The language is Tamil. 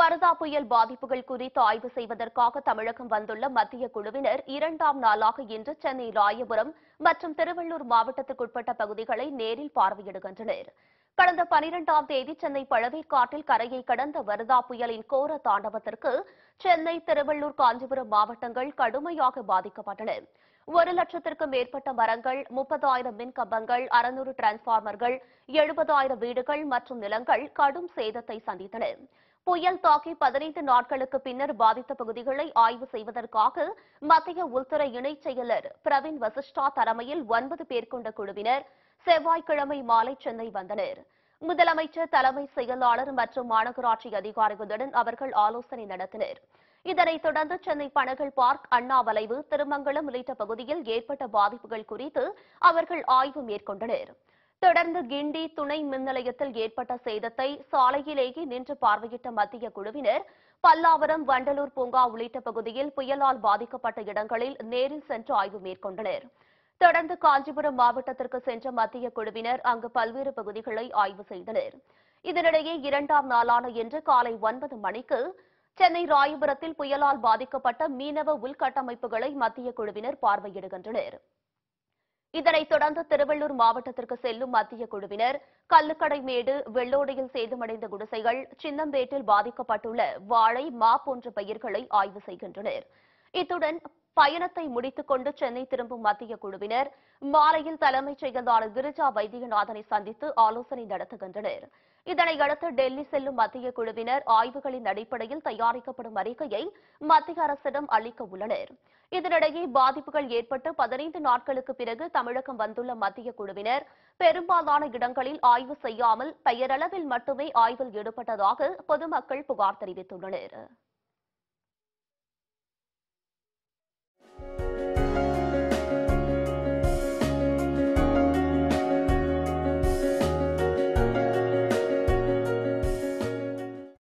வர்தா புயல் பாதிப்புகள் குறித்து ஆய்வு செய்வதற்காக தமிழகம் வந்துள்ள மத்திய குழுவினர் இரண்டாம் நாளாக இன்று சென்னை ராயபுரம் மற்றும் திருவள்ளூர் மாவட்டத்திற்குட்பட்ட பகுதிகளை நேரில் பார்வையிடுகின்றனர் கடந்த பனிரெண்டாம் தேதி சென்னை பழவேற்காட்டில் கரையை கடந்த வரதா புயலின் கோர தாண்டவத்திற்கு சென்னை திருவள்ளூர் காஞ்சிபுரம் மாவட்டங்கள் கடுமையாக பாதிக்கப்பட்டன ஒரு லட்சத்திற்கும் மேற்பட்ட மரங்கள் முப்பதாயிரம் மின் கம்பங்கள் அறுநூறு டிரான்ஸ்பார்மர்கள் எழுபதாயிரம் வீடுகள் மற்றும் நிலங்கள் கடும் சேதத்தை சந்தித்தன புயல் தாக்கி பதினைந்து நாட்களுக்கு பின்னர் பாதித்த பகுதிகளை ஆய்வு செய்வதற்காக மத்திய உள்துறை இணைச் செயலர் பிரவீன் வசிஷ்டா தலைமையில் ஒன்பது பேர் கொண்ட குழுவினர் செவ்வாய்க்கிழமை மாலை சென்னை வந்தனர் முதலமைச்சர் தலைமை செயலாளர் மற்றும் மாநகராட்சி அதிகாரிகளுடன் அவர்கள் ஆலோசனை நடத்தினர் இதனைத் தொடர்ந்து சென்னை பனகல் பார்க் அண்ணா வளைவு திருமங்கலம் உள்ளிட்ட பகுதியில் ஏற்பட்ட பாதிப்புகள் குறித்து அவர்கள் ஆய்வு மேற்கொண்டனர் தொடர்ந்து கிண்டி துணை மின் நிலையத்தில் ஏற்பட்ட சேதத்தை சாலையிலேயே நின்று பார்வையிட்ட மத்திய குழுவினர் பல்லாவரம் வண்டலூர் பூங்கா உள்ளிட்ட பகுதியில் புயலால் பாதிக்கப்பட்ட இடங்களில் நேரில் சென்று ஆய்வு மேற்கொண்டனர் தொடர்ந்து காஞ்சிபுரம் மாவட்டத்திற்கு சென்ற மத்திய குழுவினர் அங்கு பல்வேறு பகுதிகளை ஆய்வு செய்தனர் இதனிடையே இரண்டாம் நாளான இன்று காலை ஒன்பது மணிக்கு சென்னை ராயபுரத்தில் புயலால் பாதிக்கப்பட்ட மீனவ உள்கட்டமைப்புகளை மத்திய குழுவினர் பார்வையிடுகின்றனர் இதனைத் தொடர்ந்து திருவள்ளூர் மாவட்டத்திற்கு செல்லும் மத்திய குழுவினர் கல்லுக்கடை மேடு வெள்ளோடையில் சேதமடைந்த குடிசைகள் சின்னம்பேட்டில் பாதிக்கப்பட்டுள்ள வாழை மா போன்ற பயிர்களை ஆய்வு செய்கின்றனர் இத்துடன் பயணத்தை முடித்துக் கொண்டு சென்னை திரும்பும் மத்திய குழுவினர் மாலையில் தலைமைச் செயலாளர் கிரிஜா வைத்தியநாதனை சந்தித்து ஆலோசனை நடத்துகின்றனர் இதனையடுத்து டெல்லி செல்லும் மத்திய குழுவினர் ஆய்வுகளின் அடிப்படையில் தயாரிக்கப்படும் அறிக்கையை மத்திய அரசிடம் அளிக்க உள்ளனர் இதனிடையே பாதிப்புகள் ஏற்பட்டு பதினைந்து நாட்களுக்கு பிறகு தமிழகம் வந்துள்ள மத்திய குழுவினர் பெரும்பாலான இடங்களில் ஆய்வு செய்யாமல் பெயரளவில் மட்டுமே ஆய்வில் ஈடுபட்டதாக பொதுமக்கள் புகார் தெரிவித்துள்ளனா்